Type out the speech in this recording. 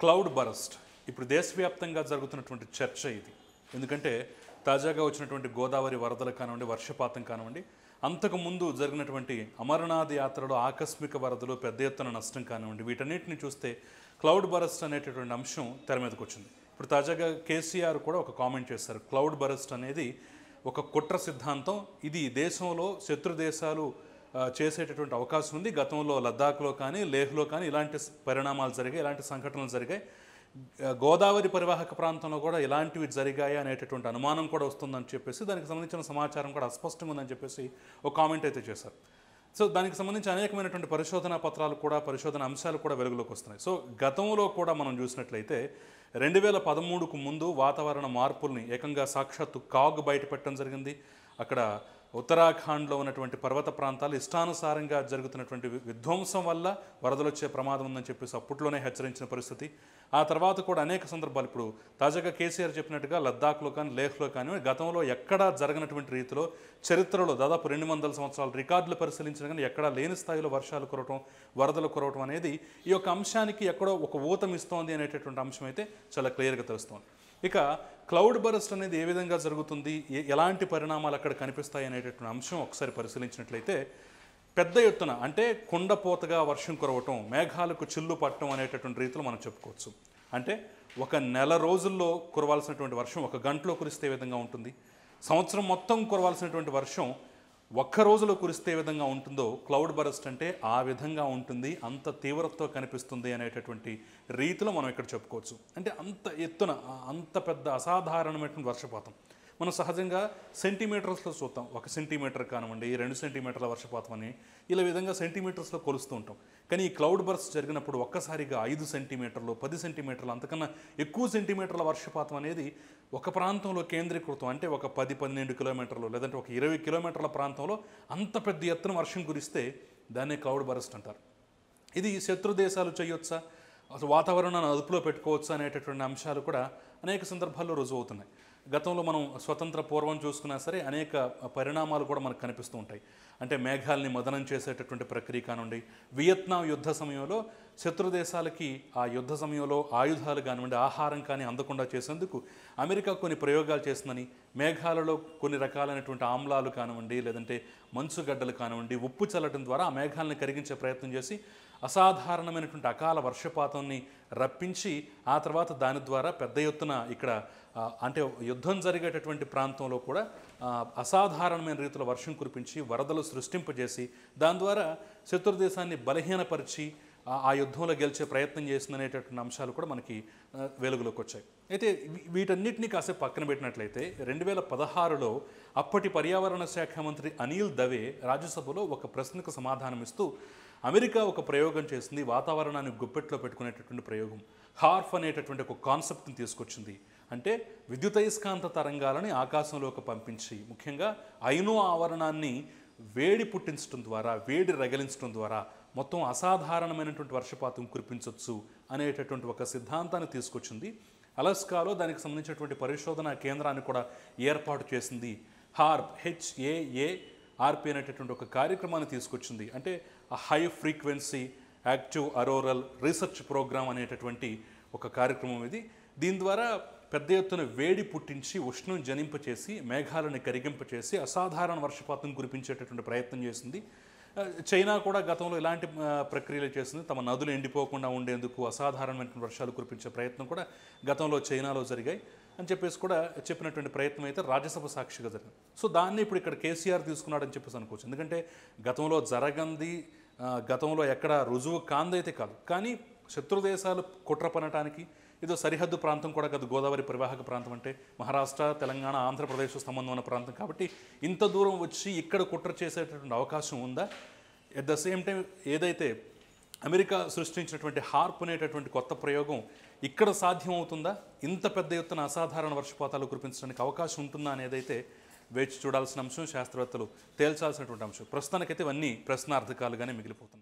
cloud burst ఇప్పుడు దేశవ్యాప్తంగా జరుగుతున్నటువంటి చర్చ ఇది ఎందుకంటే తాజాగా వచ్చినటువంటి గోదావరి వరదలు కానివ్వండి వర్షపాతం కానివ్వండి అంతకుముందు జరిగినటువంటి అమరనాథ్ యాత్రలో ఆకస్మిక వరదలు పెద్ద ఎత్తున నష్టం కానివ్వండి వీటన్నిటిని చూస్తే క్లౌడ్ బరస్ట్ అనేటటువంటి అంశం తెర మీదకి వచ్చింది ఇప్పుడు తాజాగా కేసీఆర్ కూడా ఒక కామెంట్ చేశారు క్లౌడ్ బరస్ట్ అనేది ఒక కుట్ర సిద్ధాంతం ఇది దేశంలో శత్రు దేశాలు చేసేటటువంటి అవకాశం ఉంది గతంలో లద్దాఖ్లో కానీ లేహ్లో కానీ ఇలాంటి పరిణామాలు జరిగాయి ఇలాంటి సంఘటనలు జరిగాయి గోదావరి పరివాహక ప్రాంతంలో కూడా ఇలాంటివి జరిగాయి అనేటటువంటి అనుమానం కూడా వస్తుందని చెప్పేసి దానికి సంబంధించిన సమాచారం కూడా అస్పష్టంగా ఉందని చెప్పేసి ఒక కామెంట్ అయితే చేశారు సో దానికి సంబంధించి అనేకమైనటువంటి పరిశోధన పత్రాలు కూడా పరిశోధన అంశాలు కూడా వెలుగులోకి వస్తున్నాయి సో గతంలో కూడా మనం చూసినట్లయితే రెండు వేల పదమూడుకు ముందు వాతావరణ మార్పుల్ని ఏకంగా సాక్షాత్తు కాగ్ బయటపెట్టడం జరిగింది అక్కడ ఉత్తరాఖండ్లో ఉన్నటువంటి పర్వత ప్రాంతాలు ఇష్టానుసారంగా జరుగుతున్నటువంటి విధ్వంసం వల్ల వరదలు వచ్చే ప్రమాదం ఉందని చెప్పేసి అప్పట్లోనే హెచ్చరించిన పరిస్థితి ఆ తర్వాత కూడా అనేక సందర్భాలు ఇప్పుడు తాజాగా కేసీఆర్ చెప్పినట్టుగా లద్దాఖ్లో కానీ లేహ్లో కానీ గతంలో ఎక్కడా జరగనటువంటి రీతిలో చరిత్రలో దాదాపు రెండు వందల సంవత్సరాల రికార్డులు పరిశీలించిన కానీ ఎక్కడా లేని స్థాయిలో వర్షాలు కురవటం వరదలు కురవటం అనేది ఈ యొక్క అంశానికి ఎక్కడో ఒక ఊతం ఇస్తోంది అనేటటువంటి అంశం అయితే చాలా క్లియర్గా తెలుస్తోంది ఇక క్లౌడ్ బరస్ట్ అనేది ఏ విధంగా జరుగుతుంది ఎలాంటి పరిణామాలు అక్కడ కనిపిస్తాయి అనేటటువంటి అంశం ఒకసారి పరిశీలించినట్లయితే పెద్ద ఎత్తున అంటే కుండపోతగా వర్షం కురవటం మేఘాలకు చిల్లు పట్టడం అనేటటువంటి రీతిలో మనం చెప్పుకోవచ్చు అంటే ఒక నెల రోజుల్లో కురవాల్సినటువంటి వర్షం ఒక గంటలో కురిస్తే విధంగా ఉంటుంది సంవత్సరం మొత్తం కురవాల్సినటువంటి వర్షం ఒక్క రోజులో కురిస్తే విధంగా ఉంటుందో క్లౌడ్ బరస్ట్ అంటే ఆ విధంగా ఉంటుంది అంత తీవ్రతతో కనిపిస్తుంది అనేటటువంటి రీతిలో మనం ఇక్కడ చెప్పుకోవచ్చు అంటే అంత ఎత్తున అంత పెద్ద అసాధారణమైనటువంటి వర్షపాతం మనం సహజంగా సెంటీమీటర్స్లో చూస్తాం ఒక సెంటీమీటర్ కానివ్వండి రెండు సెంటీమీటర్ల వర్షపాతం అని ఇలా విధంగా సెంటీమీటర్స్లో కొలుస్తూ ఉంటాం కానీ ఈ క్లౌడ్ బర్స్ జరిగినప్పుడు ఒక్కసారిగా ఐదు సెంటీమీటర్లు పది సెంటీమీటర్లు అంతకన్నా ఎక్కువ సెంటీమీటర్ల వర్షపాతం అనేది ఒక ప్రాంతంలో కేంద్రీకృతం అంటే ఒక పది పన్నెండు కిలోమీటర్లు లేదంటే ఒక ఇరవై కిలోమీటర్ల ప్రాంతంలో అంత పెద్ద ఎత్తున వర్షం కురిస్తే దాన్నే క్లౌడ్ బరస్ట్ అంటారు ఇది శత్రు దేశాలు చేయొచ్చా అసలు వాతావరణాన్ని అదుపులో పెట్టుకోవచ్చా అనేటటువంటి అంశాలు కూడా అనేక సందర్భాల్లో రుజువు అవుతున్నాయి గతంలో మనం స్వతంత్ర పూర్వం చూసుకున్నా సరే అనేక పరిణామాలు కూడా మనకు కనిపిస్తూ ఉంటాయి అంటే మేఘాలని మదనం చేసేటటువంటి ప్రక్రియ కానివ్వండి వియత్నాం యుద్ధ సమయంలో శత్రు దేశాలకి ఆ యుద్ధ సమయంలో ఆయుధాలు కానివ్వండి ఆహారం కానీ అందకుండా చేసేందుకు అమెరికా కొన్ని ప్రయోగాలు చేస్తుందని మేఘాలలో కొన్ని రకాలైనటువంటి ఆమ్లాలు కానివ్వండి లేదంటే మంచుగడ్డలు కానివ్వండి ఉప్పు చల్లటం ద్వారా ఆ మేఘాలను కరిగించే ప్రయత్నం చేసి అసాధారణమైనటువంటి అకాల వర్షపాతాన్ని రప్పించి ఆ తర్వాత దాని ద్వారా పెద్ద ఎత్తున ఇక్కడ అంటే యుద్ధం జరిగేటటువంటి ప్రాంతంలో కూడా అసాధారణమైన రీతిలో వర్షం కురిపించి వరదలు సృష్టింపజేసి దాని ద్వారా శత్రుదేశాన్ని బలహీనపరిచి ఆ యుద్ధంలో గెలిచే ప్రయత్నం చేస్తుందనేటటువంటి అంశాలు కూడా మనకి వెలుగులోకి వచ్చాయి అయితే వీటన్నిటినీ కాసేపు పక్కన పెట్టినట్లయితే రెండు వేల పదహారులో అప్పటి పర్యావరణ శాఖ మంత్రి అనిల్ దవే రాజ్యసభలో ఒక ప్రశ్నకు సమాధానమిస్తూ అమెరికా ఒక ప్రయోగం చేసింది వాతావరణాన్ని గుప్పెట్లో పెట్టుకునేటటువంటి ప్రయోగం హార్ఫ్ అనేటటువంటి ఒక కాన్సెప్ట్ని తీసుకొచ్చింది అంటే విద్యుదయస్కాంత తరంగాలని ఆకాశంలోకి పంపించి ముఖ్యంగా ఐనో ఆవరణాన్ని వేడి పుట్టించడం ద్వారా వేడి రగిలించడం ద్వారా మొత్తం అసాధారణమైనటువంటి వర్షపాతం కురిపించవచ్చు అనేటటువంటి ఒక సిద్ధాంతాన్ని తీసుకొచ్చింది అలస్కాలో దానికి సంబంధించినటువంటి పరిశోధన కేంద్రాన్ని కూడా ఏర్పాటు చేసింది హార్ప్ హెచ్ఏఏ ఆర్పి అనేటటువంటి ఒక కార్యక్రమాన్ని తీసుకొచ్చింది అంటే high frequency active auroral research program అనేటటువంటి ఒక కార్యక్రమం ఇది దీని ద్వారా పెద్ద ఎత్తున వేడి పుట్టించి ఉష్ణం జనింపచేసి మేఘాలను కరిగింపచేసి అసాధారణ వర్షపాతం కురిపించేటటువంటి ప్రయత్నం చేసింది చైనా కూడా గతంలో ఇలాంటి ప్రక్రియలు చేసింది తమ నదులు ఎండిపోకుండా ఉండేందుకు అసాధారణమైన వర్షాలు కురిపించే ప్రయత్నం కూడా గతంలో చైనాలో జరిగాయి అని చెప్పేసి కూడా చెప్పినటువంటి ప్రయత్నం అయితే రాజ్యసభ సాక్షిగా జరిగింది సో దాన్ని ఇప్పుడు ఇక్కడ కేసీఆర్ తీసుకున్నాడని చెప్పేసి అనుకోవచ్చు ఎందుకంటే గతంలో జరగంది గతంలో ఎక్కడ రుజువు కాందైతే కాదు కానీ శత్రు దేశాలు కుట్ర పనటానికి ఏదో సరిహద్దు ప్రాంతం కూడా కాదు గోదావరి పరివాహక ప్రాంతం అంటే మహారాష్ట్ర తెలంగాణ ఆంధ్రప్రదేశ్ సంబంధం ఉన్న ప్రాంతం కాబట్టి ఇంత దూరం వచ్చి ఇక్కడ కుట్ర చేసేటటువంటి అవకాశం ఉందా ఎట్ ద సేమ్ టైం ఏదైతే అమెరికా సృష్టించినటువంటి హార్ప్ అనేటటువంటి కొత్త ప్రయోగం ఇక్కడ సాధ్యం అవుతుందా ఇంత పెద్ద ఎత్తున అసాధారణ వర్షపాతాలు కురిపించడానికి అవకాశం ఉంటుందా అనేదైతే వేచి చూడాల్సిన అంశం శాస్త్రవేత్తలు తేల్చాల్సినటువంటి అంశం ప్రస్తుతానికైతే ఇవన్నీ ప్రశ్నార్థకాలుగానే మిగిలిపోతున్నాయి